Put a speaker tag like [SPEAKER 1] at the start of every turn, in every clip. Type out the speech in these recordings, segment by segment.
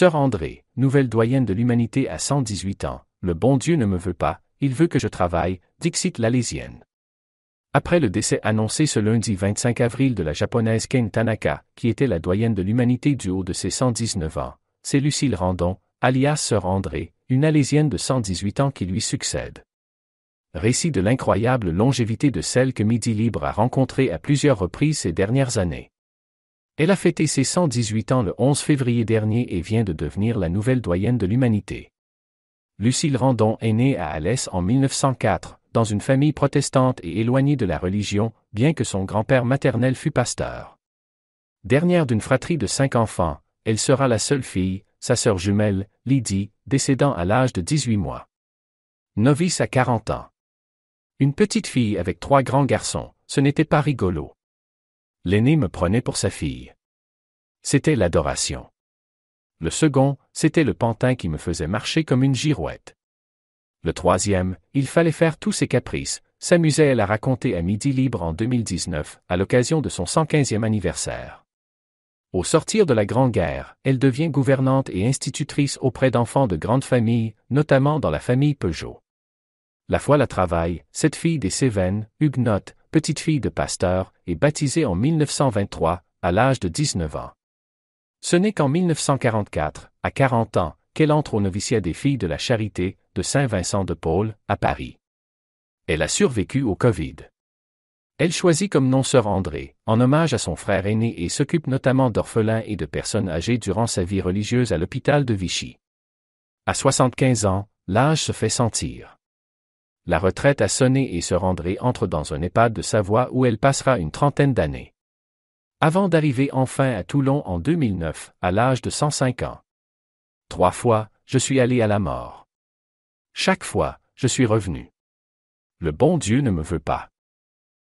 [SPEAKER 1] Sœur André, nouvelle doyenne de l'humanité à 118 ans, le bon Dieu ne me veut pas, il veut que je travaille, dixit l'alésienne. Après le décès annoncé ce lundi 25 avril de la japonaise Ken Tanaka, qui était la doyenne de l'humanité du haut de ses 119 ans, c'est Lucille Randon, alias Sœur André, une alésienne de 118 ans qui lui succède. Récit de l'incroyable longévité de celle que Midi Libre a rencontrée à plusieurs reprises ces dernières années. Elle a fêté ses 118 ans le 11 février dernier et vient de devenir la nouvelle doyenne de l'humanité. Lucille Randon est née à Alès en 1904, dans une famille protestante et éloignée de la religion, bien que son grand-père maternel fût pasteur. Dernière d'une fratrie de cinq enfants, elle sera la seule fille, sa sœur jumelle, Lydie, décédant à l'âge de 18 mois. Novice à 40 ans. Une petite fille avec trois grands garçons, ce n'était pas rigolo. L'aîné me prenait pour sa fille. C'était l'adoration. Le second, c'était le pantin qui me faisait marcher comme une girouette. Le troisième, il fallait faire tous ses caprices, s'amusait à la raconter à midi libre en 2019, à l'occasion de son 115e anniversaire. Au sortir de la Grande Guerre, elle devient gouvernante et institutrice auprès d'enfants de grandes familles, notamment dans la famille Peugeot. La foi la travail, cette fille des Cévennes, huguenote, petite-fille de pasteur, est baptisée en 1923, à l'âge de 19 ans. Ce n'est qu'en 1944, à 40 ans, qu'elle entre au noviciat des filles de la charité de Saint-Vincent de Paul, à Paris. Elle a survécu au Covid. Elle choisit comme nom Sœur André, en hommage à son frère aîné et s'occupe notamment d'orphelins et de personnes âgées durant sa vie religieuse à l'hôpital de Vichy. À 75 ans, l'âge se fait sentir la retraite a sonné et se rendrait entre dans un EHPAD de Savoie où elle passera une trentaine d'années. Avant d'arriver enfin à Toulon en 2009, à l'âge de 105 ans. Trois fois, je suis allé à la mort. Chaque fois, je suis revenu. Le bon Dieu ne me veut pas.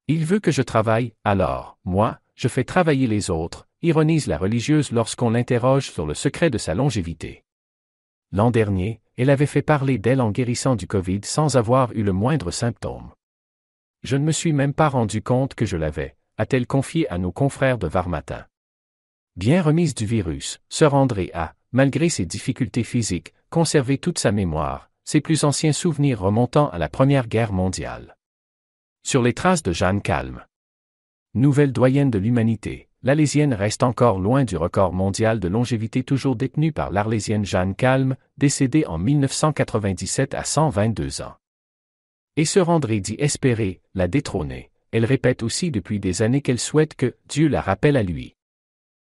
[SPEAKER 1] Il veut que je travaille, alors, moi, je fais travailler les autres, ironise la religieuse lorsqu'on l'interroge sur le secret de sa longévité. L'an dernier, elle avait fait parler d'elle en guérissant du Covid sans avoir eu le moindre symptôme. Je ne me suis même pas rendu compte que je l'avais, a-t-elle confié à nos confrères de Varmatin. Bien remise du virus, sœur André a, malgré ses difficultés physiques, conservé toute sa mémoire, ses plus anciens souvenirs remontant à la Première Guerre mondiale. Sur les traces de Jeanne Calme. Nouvelle doyenne de l'humanité. L'Alésienne reste encore loin du record mondial de longévité toujours détenu par l'Arlésienne Jeanne Calme, décédée en 1997 à 122 ans. Et ce rendrait dit espérer, la détrôner. Elle répète aussi depuis des années qu'elle souhaite que Dieu la rappelle à lui.